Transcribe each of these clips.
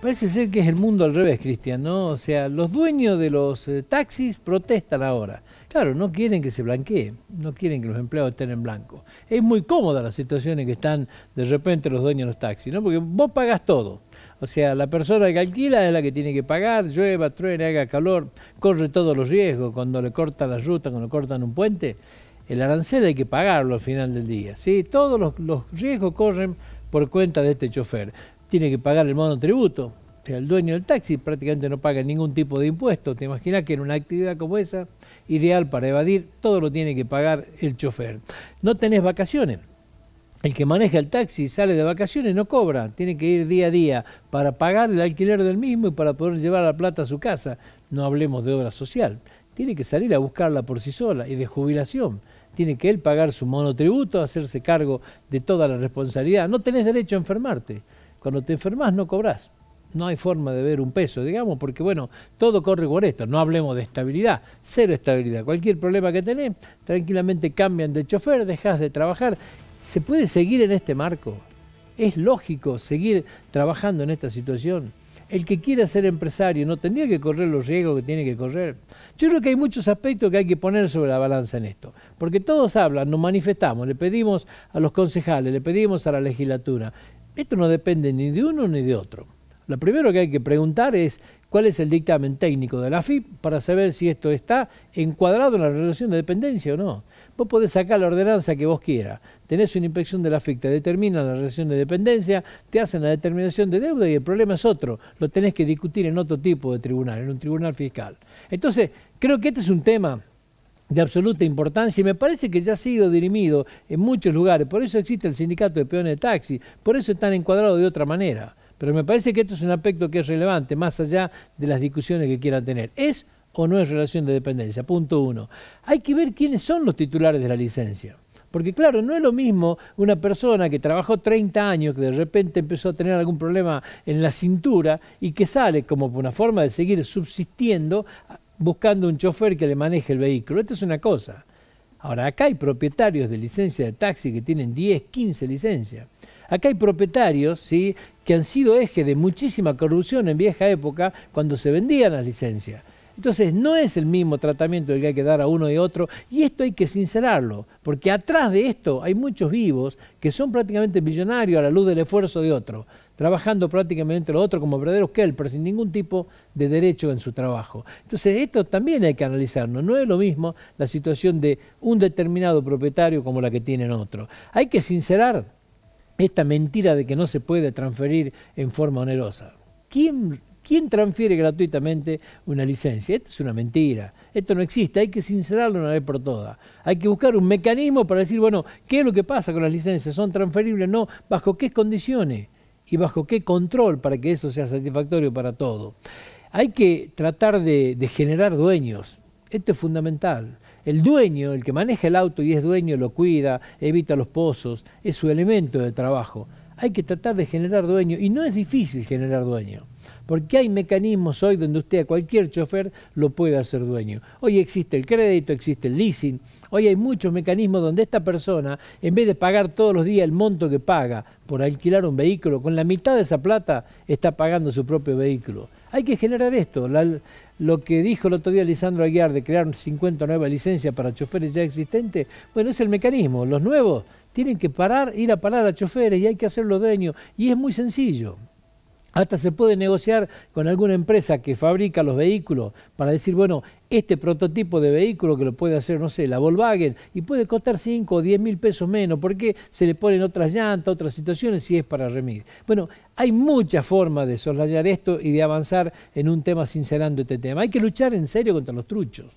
Parece ser que es el mundo al revés, Cristian, ¿no? O sea, los dueños de los eh, taxis protestan ahora. Claro, no quieren que se blanquee, no quieren que los empleados estén en blanco. Es muy cómoda la situación en que están de repente los dueños de los taxis, ¿no? Porque vos pagás todo. O sea, la persona que alquila es la que tiene que pagar, llueva, truene, haga calor, corre todos los riesgos, cuando le cortan la ruta, cuando le cortan un puente, el arancel hay que pagarlo al final del día, ¿sí? Todos los, los riesgos corren por cuenta de este chofer tiene que pagar el monotributo. el dueño del taxi prácticamente no paga ningún tipo de impuesto. Te imaginas que en una actividad como esa, ideal para evadir, todo lo tiene que pagar el chofer. No tenés vacaciones. El que maneja el taxi sale de vacaciones no cobra, tiene que ir día a día para pagar el alquiler del mismo y para poder llevar la plata a su casa. No hablemos de obra social. Tiene que salir a buscarla por sí sola y de jubilación tiene que él pagar su monotributo, hacerse cargo de toda la responsabilidad. No tenés derecho a enfermarte. Cuando te enfermas no cobras. No hay forma de ver un peso, digamos, porque bueno, todo corre por esto. No hablemos de estabilidad, cero estabilidad. Cualquier problema que tenés, tranquilamente cambian de chofer, dejas de trabajar. ¿Se puede seguir en este marco? ¿Es lógico seguir trabajando en esta situación? El que quiera ser empresario no tendría que correr los riesgos que tiene que correr. Yo creo que hay muchos aspectos que hay que poner sobre la balanza en esto, porque todos hablan, nos manifestamos, le pedimos a los concejales, le pedimos a la legislatura, esto no depende ni de uno ni de otro. Lo primero que hay que preguntar es cuál es el dictamen técnico de la FIP para saber si esto está encuadrado en la relación de dependencia o no. Vos podés sacar la ordenanza que vos quieras. Tenés una inspección de la FIP, te determinan la relación de dependencia, te hacen la determinación de deuda y el problema es otro. Lo tenés que discutir en otro tipo de tribunal, en un tribunal fiscal. Entonces, creo que este es un tema de absoluta importancia y me parece que ya ha sido dirimido en muchos lugares. Por eso existe el sindicato de peones de taxi, por eso están encuadrados de otra manera. Pero me parece que esto es un aspecto que es relevante, más allá de las discusiones que quieran tener. ¿Es o no es relación de dependencia? Punto uno. Hay que ver quiénes son los titulares de la licencia. Porque claro, no es lo mismo una persona que trabajó 30 años, que de repente empezó a tener algún problema en la cintura y que sale como una forma de seguir subsistiendo buscando un chofer que le maneje el vehículo. Esto es una cosa. Ahora, acá hay propietarios de licencia de taxi que tienen 10, 15 licencias. Acá hay propietarios ¿sí? que han sido eje de muchísima corrupción en vieja época cuando se vendían las licencias. Entonces no es el mismo tratamiento el que hay que dar a uno y otro, y esto hay que sincerarlo, porque atrás de esto hay muchos vivos que son prácticamente millonarios a la luz del esfuerzo de otro trabajando prácticamente los otros como verdaderos pero sin ningún tipo de derecho en su trabajo. Entonces, esto también hay que analizarlo. No es lo mismo la situación de un determinado propietario como la que tienen otro. Hay que sincerar esta mentira de que no se puede transferir en forma onerosa. ¿Quién, quién transfiere gratuitamente una licencia? Esto es una mentira. Esto no existe, hay que sincerarlo una vez por todas. Hay que buscar un mecanismo para decir, bueno, ¿qué es lo que pasa con las licencias? ¿Son transferibles? No, ¿bajo qué condiciones? y bajo qué control para que eso sea satisfactorio para todo. Hay que tratar de, generar dueños. Esto es fundamental. El dueño, el que maneja el auto y es dueño, lo cuida, evita los pozos, es su elemento de trabajo. Hay que tratar de generar dueño y no es difícil generar dueño. Porque hay mecanismos hoy donde usted a cualquier chofer lo puede hacer dueño. Hoy existe el crédito, existe el leasing, hoy hay muchos mecanismos donde esta persona, en vez de pagar todos los días el monto que paga por alquilar un vehículo, con la mitad de esa plata está pagando su propio vehículo. Hay que generar esto. lo que dijo el otro día Lisandro Aguiar de crear 50 nuevas licencias para choferes ya existentes, bueno, es el mecanismo. Los nuevos tienen que parar, ir a parar a choferes y hay que hacerlo dueño. Y es muy sencillo. Hasta se puede negociar con alguna empresa que fabrica los vehículos para decir, bueno, este prototipo de vehículo que lo puede hacer, no sé, la Volkswagen, y puede costar 5 o 10 mil pesos menos, porque se le ponen otras llantas, otras situaciones, si es para remir. Bueno, hay muchas formas de soslayar esto y de avanzar en un tema sincerando este tema. Hay que luchar en serio contra los truchos.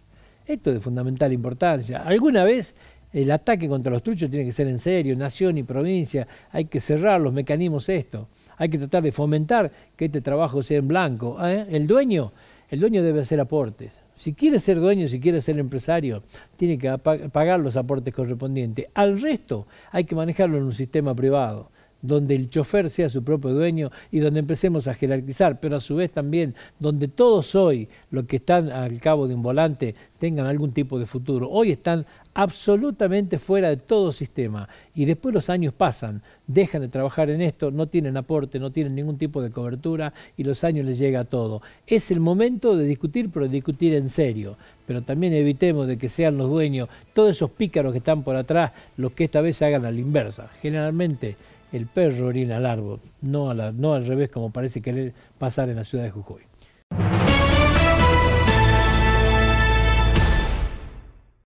Esto es de fundamental importancia. Alguna vez el ataque contra los truchos tiene que ser en serio, nación y provincia, hay que cerrar los mecanismos esto hay que tratar de fomentar que este trabajo sea en blanco. ¿eh? El dueño, el dueño debe hacer aportes. Si quiere ser dueño, si quiere ser empresario, tiene que pagar los aportes correspondientes. Al resto hay que manejarlo en un sistema privado donde el chofer sea su propio dueño y donde empecemos a jerarquizar, pero a su vez también donde todos hoy, los que están al cabo de un volante, tengan algún tipo de futuro. Hoy están absolutamente fuera de todo sistema y después los años pasan, dejan de trabajar en esto, no tienen aporte, no tienen ningún tipo de cobertura y los años les llega a todo. Es el momento de discutir, pero discutir en serio, pero también evitemos de que sean los dueños, todos esos pícaros que están por atrás, los que esta vez hagan a la inversa. Generalmente el perro orina al árbol, no, a la, no al revés como parece querer pasar en la ciudad de Jujuy.